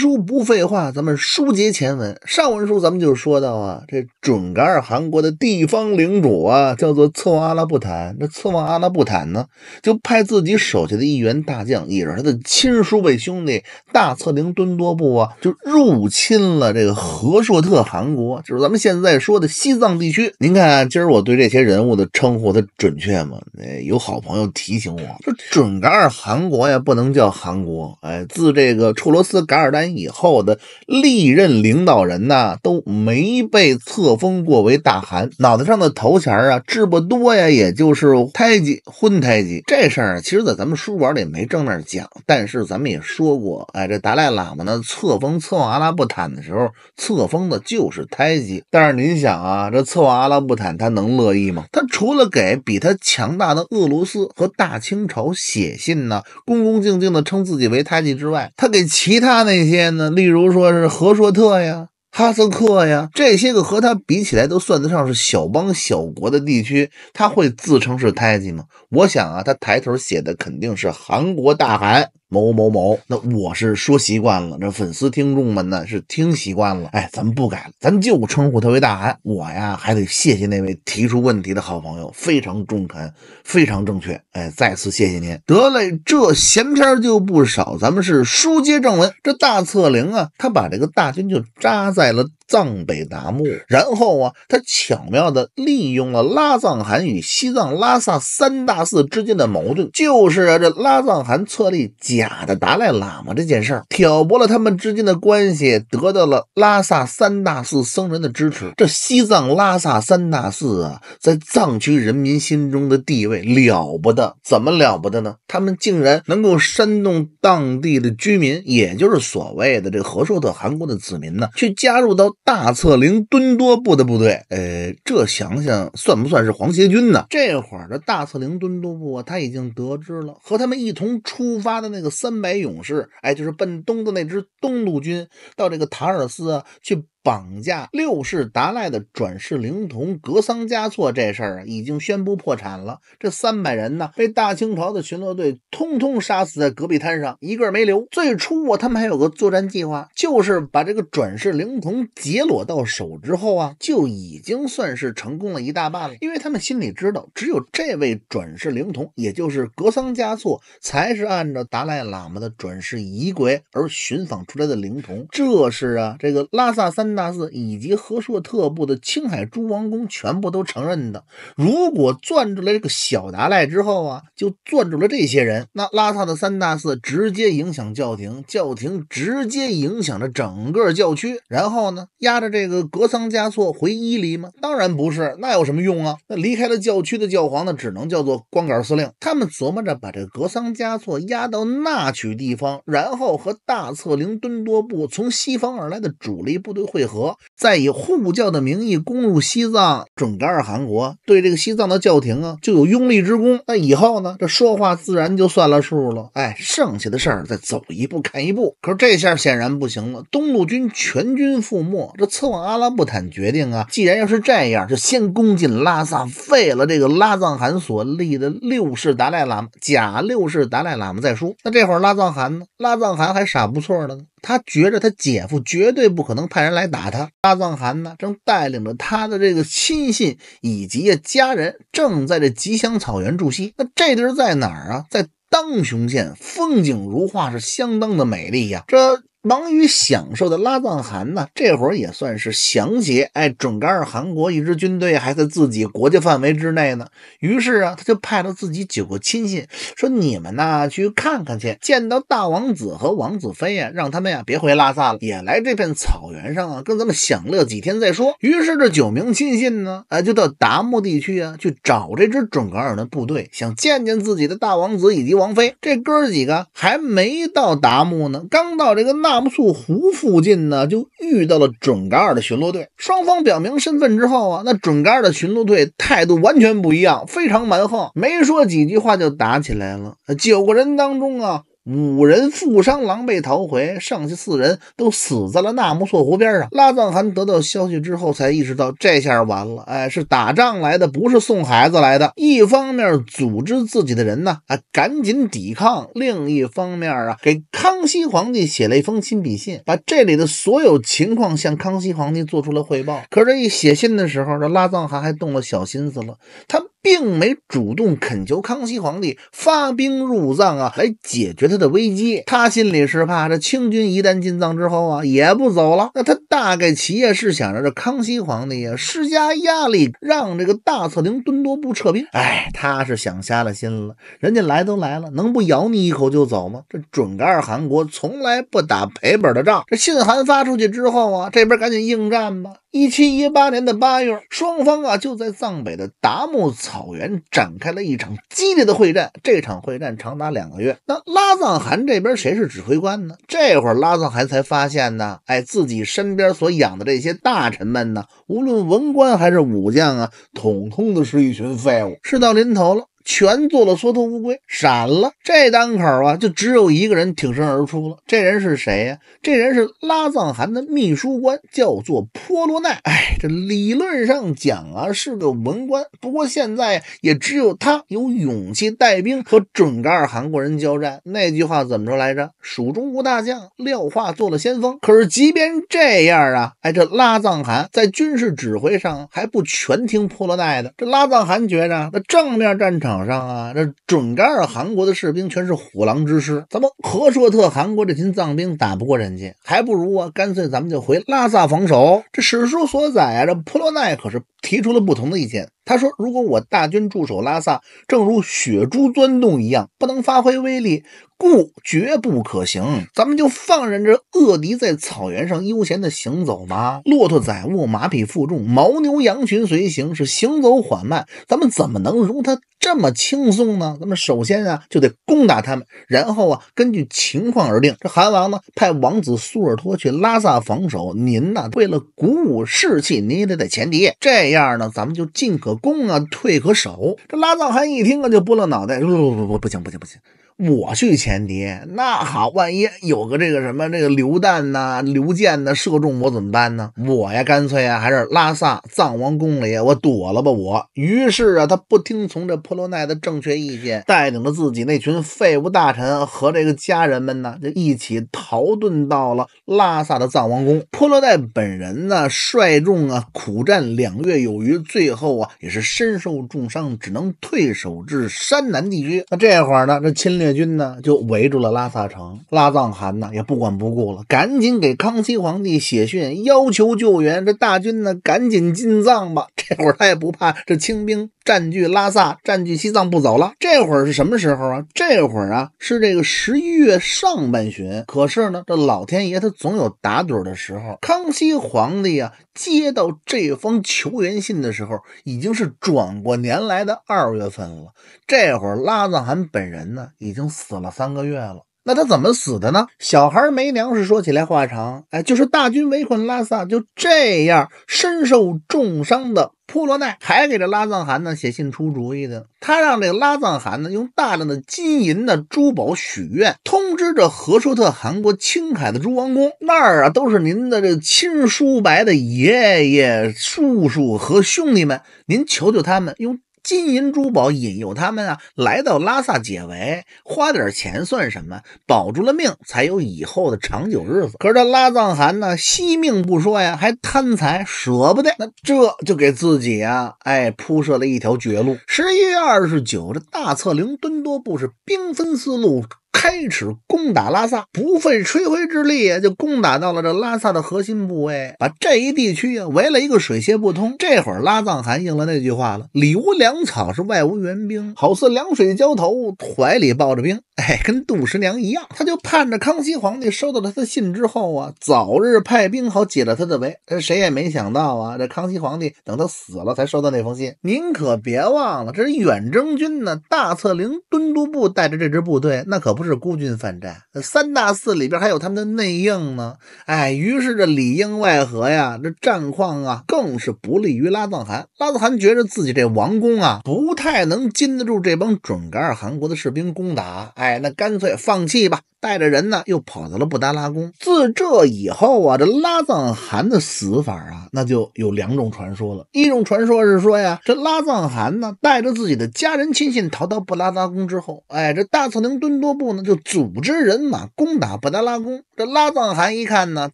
书不废话，咱们书接前文。上文书咱们就说到啊，这准噶尔汗国的地方领主啊，叫做策旺阿拉布坦。那策旺阿拉布坦呢，就派自己手下的一员大将，也是他的亲叔辈兄弟大策凌敦多布啊，就入侵了这个和硕特汗国，就是咱们现在说的西藏地区。您看，今儿我对这些人物的称呼，他准确吗？有好朋友提醒我说，准噶尔汗国呀，不能叫汗国。哎，自这个处罗斯噶尔丹。以后的历任领导人呢，都没被册封过为大汗，脑袋上的头衔啊，至不多呀，也就是“胎记”“昏胎记”。这事儿啊，其实，在咱们书本里没正面讲，但是咱们也说过，哎，这达赖喇嘛呢，册封册望阿拉布坦的时候，册封的就是“胎记”。但是您想啊，这册望阿拉布坦，他能乐意吗？他除了给比他强大的俄罗斯和大清朝写信呢，恭恭敬敬的称自己为“胎记”之外，他给其他那些。例如说是和硕特呀、哈萨克呀这些个和他比起来都算得上是小邦小国的地区，他会自称是太记吗？我想啊，他抬头写的肯定是韩国大韩。某某某，那我是说习惯了，这粉丝听众们呢是听习惯了，哎，咱们不改了，咱就称呼他为大汗。我呀还得谢谢那位提出问题的好朋友，非常忠诚，非常正确，哎，再次谢谢您。得嘞，这闲篇就不少，咱们是书接正文。这大策灵啊，他把这个大军就扎在了。藏北达木，然后啊，他巧妙的利用了拉藏汗与西藏拉萨三大寺之间的矛盾，就是啊，这拉藏汗册立假的达赖喇嘛这件事儿，挑拨了他们之间的关系，得到了拉萨三大寺僧人的支持。这西藏拉萨三大寺啊，在藏区人民心中的地位了不得，怎么了不得呢？他们竟然能够煽动当地的居民，也就是所谓的这和硕特汗国的子民呢，去加入到。大策凌敦多部的部队，呃，这想想算不算是皇协军呢？这会儿的大策凌敦多部啊，他已经得知了和他们一同出发的那个三百勇士，哎，就是奔东的那支东路军，到这个塔尔斯啊去。绑架六世达赖的转世灵童格桑嘉措这事儿啊，已经宣布破产了。这三百人呢，被大清朝的巡逻队通通杀死在戈壁滩上，一个没留。最初啊，他们还有个作战计划，就是把这个转世灵童劫掠到手之后啊，就已经算是成功了一大半了。因为他们心里知道，只有这位转世灵童，也就是格桑嘉措，才是按照达赖喇嘛的转世仪轨而寻访出来的灵童。这是啊，这个拉萨三。大寺以及和硕特部的青海诸王宫全部都承认的。如果攥住了这个小达赖之后啊，就攥住了这些人，那拉萨的三大寺直接影响教廷，教廷直接影响着整个教区。然后呢，压着这个格桑嘉措回伊犁吗？当然不是，那有什么用啊？那离开了教区的教皇呢，只能叫做光杆司令。他们琢磨着把这个格桑嘉措压到那曲地方，然后和大策凌敦多部从西方而来的主力部队会。配合，再以护教的名义攻入西藏准噶尔汗国，对这个西藏的教廷啊，就有拥立之功。那以后呢，这说话自然就算了数了。哎，剩下的事儿再走一步看一步。可是这下显然不行了，东路军全军覆没。这策往阿拉布坦决定啊，既然要是这样，就先攻进拉萨，废了这个拉藏汗所立的六世达赖喇嘛，假六世达赖喇嘛再说。那这会儿拉藏汗呢？拉藏汗还傻不错的呢。他觉着他姐夫绝对不可能派人来打他。阿藏汗呢，正带领着他的这个亲信以及家人，正在这吉祥草原驻息。那这地儿在哪儿啊？在当雄县，风景如画，是相当的美丽呀。这。忙于享受的拉藏汗呢，这会儿也算是降解。哎，准噶尔汗国一支军队还在自己国家范围之内呢。于是啊，他就派了自己九个亲信，说：“你们呢去看看去，见到大王子和王子妃呀，让他们呀别回拉萨了，也来这片草原上啊，跟咱们享乐几天再说。”于是这九名亲信呢，啊，就到达木地区啊去找这支准噶尔的部队，想见见自己的大王子以及王妃。这哥几个还没到达木呢，刚到这个那。大木错湖附近呢，就遇到了准噶尔的巡逻队。双方表明身份之后啊，那准噶尔的巡逻队态度完全不一样，非常蛮横，没说几句话就打起来了。九个人当中啊。五人负伤，狼狈逃回，剩下四人都死在了纳木错湖边上。拉藏汗得到消息之后，才意识到这下完了。哎，是打仗来的，不是送孩子来的。一方面组织自己的人呢，啊，赶紧抵抗；另一方面啊，给康熙皇帝写了一封亲笔信，把这里的所有情况向康熙皇帝做出了汇报。可是，一写信的时候，这拉藏汗还动了小心思了，他。并没主动恳求康熙皇帝发兵入藏啊，来解决他的危机。他心里是怕这清军一旦进藏之后啊，也不走了。那他大概其也是想着这康熙皇帝啊施加压力，让这个大策凌敦多部撤兵。哎，他是想瞎了心了。人家来都来了，能不咬你一口就走吗？这准噶尔汗国从来不打赔本的仗。这信函发出去之后啊，这边赶紧应战吧。一七一八年的八月，双方啊就在藏北的达木草原展开了一场激烈的会战。这场会战长达两个月。那拉藏汗这边谁是指挥官呢？这会儿拉藏汗才发现呢，哎，自己身边所养的这些大臣们呢，无论文官还是武将啊，统统的是一群废物。事到临头了。全做了缩头乌龟，闪了！这当口啊，就只有一个人挺身而出了。这人是谁呀？这人是拉藏汗的秘书官，叫做波罗奈。哎，这理论上讲啊，是个文官。不过现在也只有他有勇气带兵和准噶尔汗国人交战。那句话怎么说来着？蜀中无大将，廖化做了先锋。可是即便这样啊，哎，这拉藏汗在军事指挥上还不全听波罗奈的。这拉藏汗觉着，那正面战场。场上啊，这准噶尔韩国的士兵全是虎狼之师，咱们何硕特韩国这群藏兵打不过人家，还不如啊，干脆咱们就回拉萨防守。这史书所载啊，这普罗奈可是提出了不同的意见，他说如果我大军驻守拉萨，正如雪珠钻洞一样，不能发挥威力。故绝不可行，咱们就放任这恶敌在草原上悠闲的行走吧。骆驼载物，马匹负重，牦牛羊群随行，是行走缓慢。咱们怎么能容他这么轻松呢？咱们首先啊就得攻打他们，然后啊根据情况而定。这韩王呢派王子苏尔托去拉萨防守，您呢为了鼓舞士气，您也得在前敌。这样呢，咱们就进可攻啊，退可守。这拉藏汗一听啊，就拨了脑袋，不不不不不行不行不行。我去前敌，那好，万一有个这个什么这个榴弹呐、榴箭呐射中我怎么办呢？我呀，干脆呀，还是拉萨藏王宫里我躲了吧。我于是啊，他不听从这婆罗奈的正确意见，带领着自己那群废物大臣和这个家人们呢，就一起逃遁到了拉萨的藏王宫。婆罗奈本人呢，率众啊苦战两月有余，最后啊也是身受重伤，只能退守至山南地区。那这会儿呢，这侵略。军呢就围住了拉萨城，拉藏汗呢也不管不顾了，赶紧给康熙皇帝写信，要求救援。这大军呢，赶紧进藏吧。这会儿他也不怕这清兵占据拉萨，占据西藏不走了。这会儿是什么时候啊？这会儿啊是这个十一月上半旬。可是呢，这老天爷他总有打盹的时候。康熙皇帝啊接到这封求援信的时候，已经是转过年来的二月份了。这会儿拉藏汗本人呢已经。已经死了三个月了，那他怎么死的呢？小孩没粮食，说起来话长，哎，就是大军围困拉萨，就这样身受重伤的普罗奈，还给这拉藏汗呢写信出主意的，他让这拉藏汗呢用大量的金银的珠宝许愿，通知这和硕特汗国青海的诸王公那儿啊都是您的这亲叔伯的爷爷叔叔和兄弟们，您求求他们用。金银珠宝引诱他们啊，来到拉萨解围，花点钱算什么？保住了命，才有以后的长久日子。可是这拉藏汗呢，惜命不说呀，还贪财，舍不得，那这就给自己啊，哎，铺设了一条绝路。十一月二十九，这大策陵敦多布是兵分四路。开始攻打拉萨，不费吹灰之力就攻打到了这拉萨的核心部位，把这一地区啊围了一个水泄不通。这会儿拉藏汗应了那句话了：里无粮草，是外无援兵，好似凉水浇头，怀里抱着冰。哎，跟杜十娘一样，他就盼着康熙皇帝收到了他的信之后啊，早日派兵好解了他的围。谁也没想到啊，这康熙皇帝等他死了才收到那封信。您可别忘了，这是远征军呢，大策凌敦都部带着这支部队，那可不是。是孤军奋战，三大四里边还有他们的内应呢。哎，于是这里应外合呀，这战况啊更是不利于拉藏汗。拉藏汗觉得自己这王宫啊，不太能禁得住这帮准噶尔汗国的士兵攻打。哎，那干脆放弃吧。带着人呢，又跑到了布达拉宫。自这以后啊，这拉藏汗的死法啊，那就有两种传说了。一种传说是说呀，这拉藏汗呢，带着自己的家人亲信逃到布达拉宫之后，哎，这大策宁敦多布呢，就组织人马攻打布达拉宫。这拉藏汗一看呢，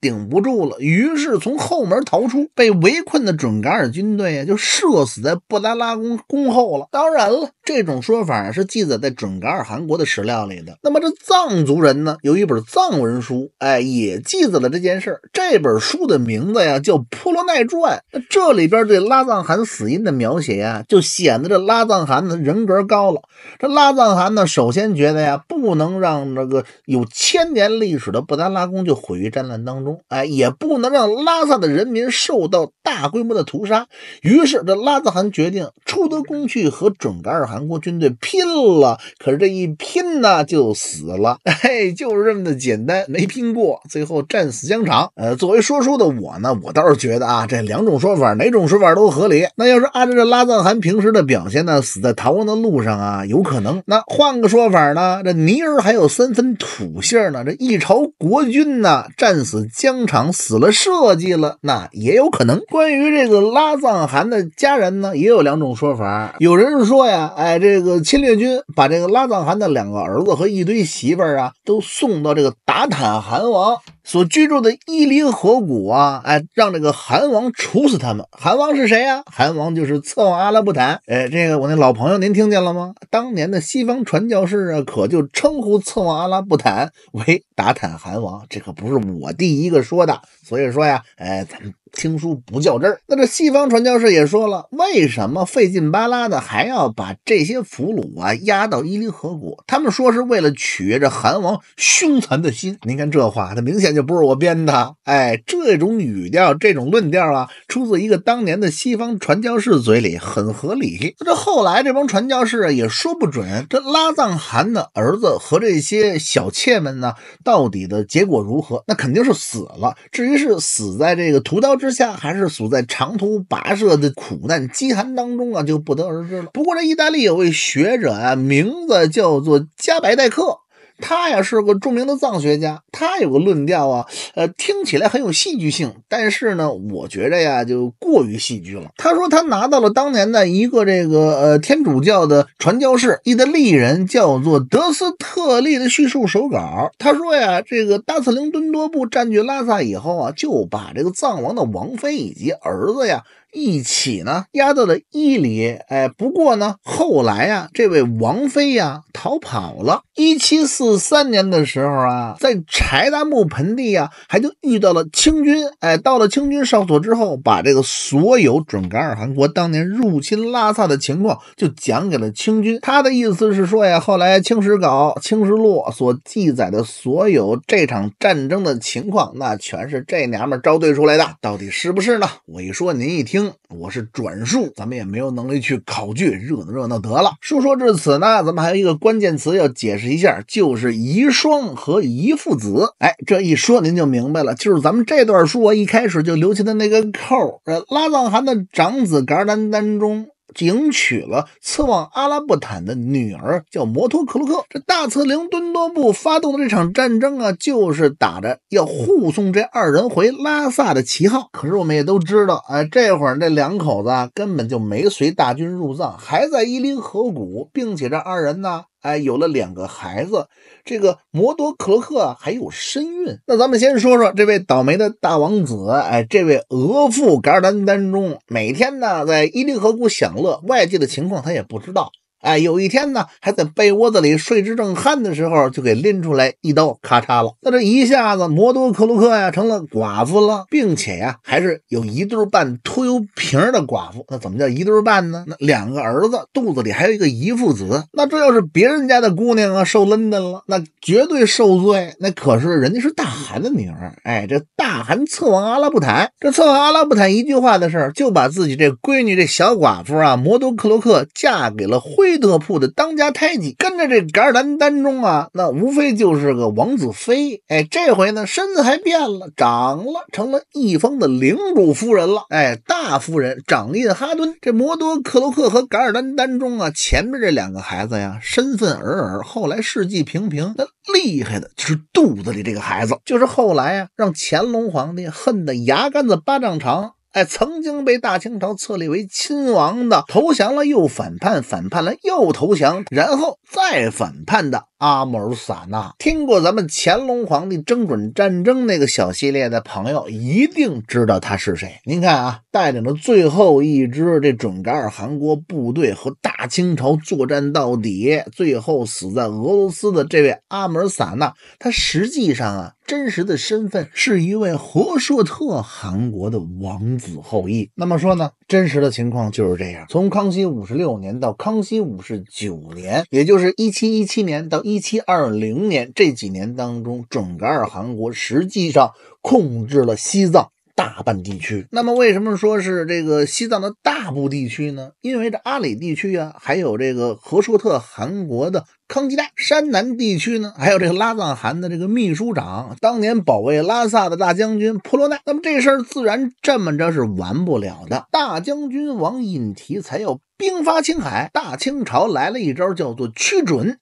顶不住了，于是从后门逃出。被围困的准噶尔军队呀，就射死在布达拉宫宫后了。当然了，这种说法是记载在准噶尔汗国的史料里的。那么这藏族人呢，有一本藏文书，哎，也记载了这件事。这本书的名字呀叫《婆罗奈传》。那这里边对拉藏汗死因的描写呀，就显得这拉藏汗的人格高了。这拉藏汗呢，首先觉得呀，不能让这个有千年历史的布达。拉宫就毁于战乱当中，哎，也不能让拉萨的人民受到大规模的屠杀。于是这拉赞汗决定出德宫去和准噶尔汗国军队拼了。可是这一拼呢，就死了。哎，就是这么的简单，没拼过，最后战死疆场。呃，作为说书的我呢，我倒是觉得啊，这两种说法哪种说法都合理。那要是按照这拉藏汗平时的表现呢，死在逃亡的路上啊，有可能。那换个说法呢，这尼尔还有三分土性呢，这一朝国。军呢，战死疆场，死了，设计了，那也有可能。关于这个拉藏汗的家人呢，也有两种说法。有人是说呀，哎，这个侵略军把这个拉藏汗的两个儿子和一堆媳妇儿啊，都送到这个达坦汗王。所居住的伊犁河谷啊，哎，让这个韩王处死他们。韩王是谁呀？韩王就是策王阿拉布坦。哎，这个我那老朋友，您听见了吗？当年的西方传教士啊，可就称呼策王阿拉布坦为达坦韩王。这可不是我第一个说的，所以说呀，哎，咱。们听书不较真儿，那这西方传教士也说了，为什么费劲巴拉的还要把这些俘虏啊押到伊犁河谷？他们说是为了取悦这韩王凶残的心。您看这话，他明显就不是我编的，哎，这种语调、这种论调啊，出自一个当年的西方传教士嘴里，很合理。这后来这帮传教士也说不准这拉藏汗的儿子和这些小妾们呢，到底的结果如何？那肯定是死了。至于是死在这个屠刀。之下还是处在长途跋涉的苦难饥寒当中啊，就不得而知了。不过这意大利有位学者啊，名字叫做加白代克。他呀是个著名的藏学家，他有个论调啊，呃，听起来很有戏剧性，但是呢，我觉着呀就过于戏剧了。他说他拿到了当年的一个这个呃天主教的传教士，意大利人叫做德斯特利的叙述手稿。他说呀，这个达斯灵敦多布占据拉萨以后啊，就把这个藏王的王妃以及儿子呀一起呢押到了伊犁。哎，不过呢，后来呀，这位王妃呀逃跑了。一七四三年的时候啊，在柴达木盆地啊，还就遇到了清军。哎，到了清军哨所之后，把这个所有准噶尔汗国当年入侵拉萨的情况，就讲给了清军。他的意思是说呀，后来《清史稿》《清史录》所记载的所有这场战争的情况，那全是这娘们儿对出来的。到底是不是呢？我一说您一听，我是转述，咱们也没有能力去考据，热闹热闹得了。说说至此呢，咱们还有一个关键词要解释一下，就是。是遗孀和遗父子，哎，这一说您就明白了，就是咱们这段书啊，一开始就留下的那个扣呃，拉藏汗的长子噶尔丹丹中迎娶了次旺阿拉布坦的女儿，叫摩托克鲁克。这大策凌敦多布发动的这场战争啊，就是打着要护送这二人回拉萨的旗号。可是我们也都知道，哎，这会儿这两口子啊，根本就没随大军入藏，还在伊犁河谷，并且这二人呢。哎，有了两个孩子，这个摩多克洛克还有身孕。那咱们先说说这位倒霉的大王子。哎，这位俄父噶尔丹丹中，每天呢在伊犁河谷享乐，外界的情况他也不知道。哎，有一天呢，还在被窝子里睡之正酣的时候，就给拎出来一刀咔嚓了。那这一下子，摩多克洛克呀，成了寡妇了，并且呀，还是有一对半秃油瓶的寡妇。那怎么叫一对半呢？那两个儿子肚子里还有一个姨父子。那这要是别人家的姑娘啊，受冷的了，那绝对受罪。那可是人家是大汗的女儿。哎，这大汗册王阿拉布坦，这册王阿拉布坦一句话的事儿，就把自己这闺女这小寡妇啊，摩多克洛克嫁给了惠。飞德铺的当家胎监跟着这噶尔丹丹中啊，那无非就是个王子妃。哎，这回呢，身子还变了，长了，成了一峰的领主夫人了。哎，大夫人长印哈敦，这摩多克洛克和噶尔丹丹中啊，前面这两个孩子呀，身份尔尔，后来事迹平平。那厉害的就是肚子里这个孩子，就是后来啊，让乾隆皇帝恨得牙杆子巴掌长。哎，曾经被大清朝册立为亲王的，投降了又反叛，反叛了又投降，然后再反叛的阿姆尔萨纳，听过咱们乾隆皇帝征准战争那个小系列的朋友，一定知道他是谁。您看啊，带领着最后一支这准噶尔汗国部队和大清朝作战到底，最后死在俄罗斯的这位阿姆尔萨纳，他实际上啊。真实的身份是一位和硕特汗国的王子后裔。那么说呢，真实的情况就是这样：从康熙五十六年到康熙五十九年，也就是一七一七年到一七二零年这几年当中，准噶尔汗国实际上控制了西藏。大半地区，那么为什么说是这个西藏的大部地区呢？因为这阿里地区啊，还有这个和硕特汗国的康吉拉山南地区呢，还有这个拉藏汗的这个秘书长，当年保卫拉萨的大将军普罗奈。那么这事儿自然这么着是完不了的，大将军王尹提才要兵发青海，大清朝来了一招叫做驱准，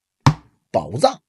宝藏。